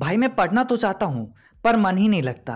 भाई मैं पढ़ना तो चाहता हूँ पर मन ही नहीं लगता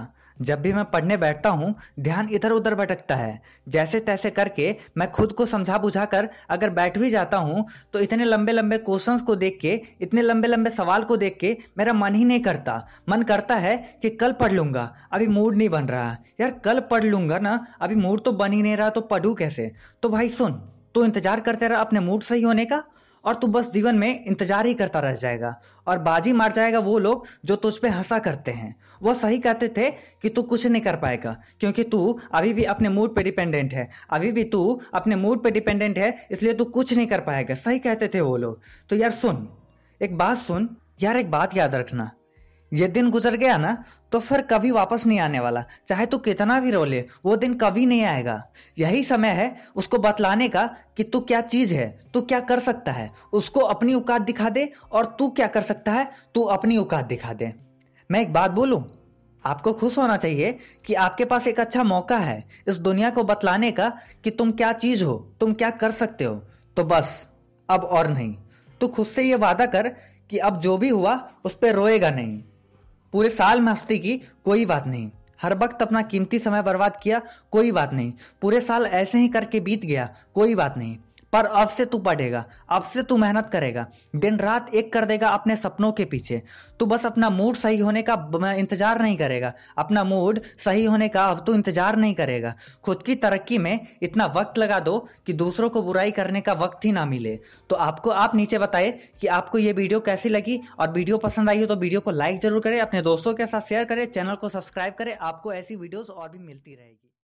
जब भी मैं पढ़ने बैठता हूँ ध्यान इधर उधर भटकता है जैसे तैसे करके मैं खुद को समझा बुझा कर अगर बैठ भी जाता हूँ तो इतने लंबे लंबे क्वेश्चंस को देख के इतने लंबे लंबे सवाल को देख के मेरा मन ही नहीं करता मन करता है कि कल पढ़ लूंगा अभी मूड नहीं बन रहा यार कल पढ़ लूंगा ना अभी मूड तो बन ही नहीं रहा तो पढ़ू कैसे तो भाई सुन तो इंतजार करते रहा अपने मूड सही होने का और तू बस जीवन में इंतजार ही करता रह जाएगा और बाजी मार जाएगा वो लोग जो तुझ पे हंसा करते हैं वो सही कहते थे कि तू कुछ नहीं कर पाएगा क्योंकि तू अभी भी अपने मूड पे डिपेंडेंट है अभी भी तू अपने मूड पे डिपेंडेंट है इसलिए तू कुछ नहीं कर पाएगा सही कहते थे वो लोग तो यार सुन एक बात सुन यार एक बात याद रखना ये दिन गुजर गया ना तो फिर कभी वापस नहीं आने वाला चाहे तू कितना भी रो ले वो दिन कभी नहीं आएगा यही समय है उसको बतलाने का कि तू क्या चीज है तू क्या कर सकता है उसको अपनी औकात दिखा दे और तू क्या कर सकता है तू अपनी औकात दिखा दे मैं एक बात बोलू आपको खुश होना चाहिए कि आपके पास एक अच्छा मौका है इस दुनिया को बतलाने का कि तुम क्या चीज हो तुम क्या कर सकते हो तो बस अब और नहीं तू खुद से ये वादा कर कि अब जो भी हुआ उस पर रोएगा नहीं पूरे साल में हस्ती की कोई बात नहीं हर वक्त अपना कीमती समय बर्बाद किया कोई बात नहीं पूरे साल ऐसे ही करके बीत गया कोई बात नहीं पर अब से तू पढ़ेगा अब से तू मेहनत करेगा दिन रात एक कर देगा अपने सपनों के पीछे तू बस अपना मूड सही होने का इंतजार नहीं करेगा अपना मूड सही होने का अब तू इंतजार नहीं करेगा खुद की तरक्की में इतना वक्त लगा दो कि दूसरों को बुराई करने का वक्त ही ना मिले तो आपको आप नीचे बताए कि आपको ये वीडियो कैसी लगी और वीडियो पसंद आई हो तो वीडियो को लाइक जरूर करें अपने दोस्तों के साथ शेयर करें चैनल को सब्सक्राइब करें आपको ऐसी वीडियोस और भी मिलती रहेगी